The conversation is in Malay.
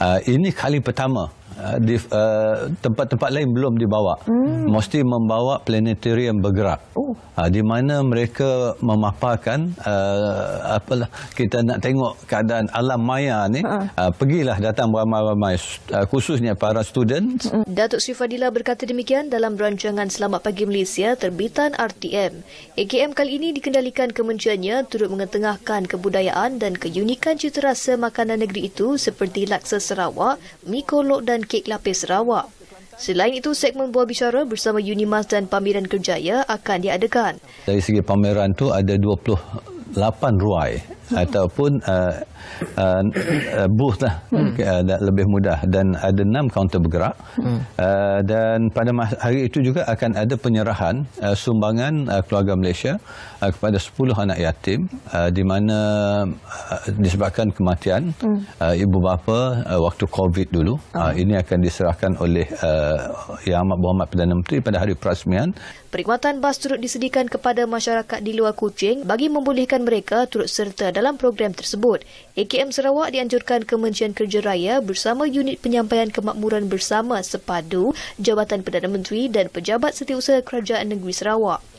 Uh, ini kali pertama Uh, di uh, tempat-tempat lain belum dibawa. Hmm. Mesti membawa planetarium bergerak. Oh. Uh, di mana mereka memaparkan uh, apalah kita nak tengok keadaan alam maya ni. Uh. Uh, pergilah datang ramai-ramai uh, khususnya para student. Hmm. Datuk Sri Fadila berkata demikian dalam rancangan Selamat Pagi Malaysia terbitan RTM. AKM kali ini dikendalikan kemenciannya turut mengetengahkan kebudayaan dan keunikan citarasa makanan negeri itu seperti laksa Sarawak, mi kolok dan makanan kek lapis Sarawak. Selain itu, segmen buah bicara bersama Unimas dan Pameran Kerjaya akan diadakan. Dari segi pameran tu ada 28 ruai ataupun uh, uh, uh, booth lah hmm. uh, lebih mudah dan ada enam kaunter bergerak hmm. uh, dan pada hari itu juga akan ada penyerahan uh, sumbangan uh, keluarga Malaysia uh, kepada 10 anak yatim uh, di mana uh, disebabkan kematian hmm. uh, ibu bapa uh, waktu COVID dulu hmm. uh, ah. ini akan diserahkan oleh uh, Yang Amat Berhormat Perdana Menteri pada hari perasmian Perkhidmatan bas turut disediakan kepada masyarakat di luar Kuching bagi membolehkan mereka turut serta dalam dalam program tersebut. AKM Sarawak dianjurkan Kementerian Kerja Raya bersama unit penyampaian kemakmuran bersama sepadu Jabatan Perdana Menteri dan Pejabat Setiausaha Kerajaan Negeri Sarawak.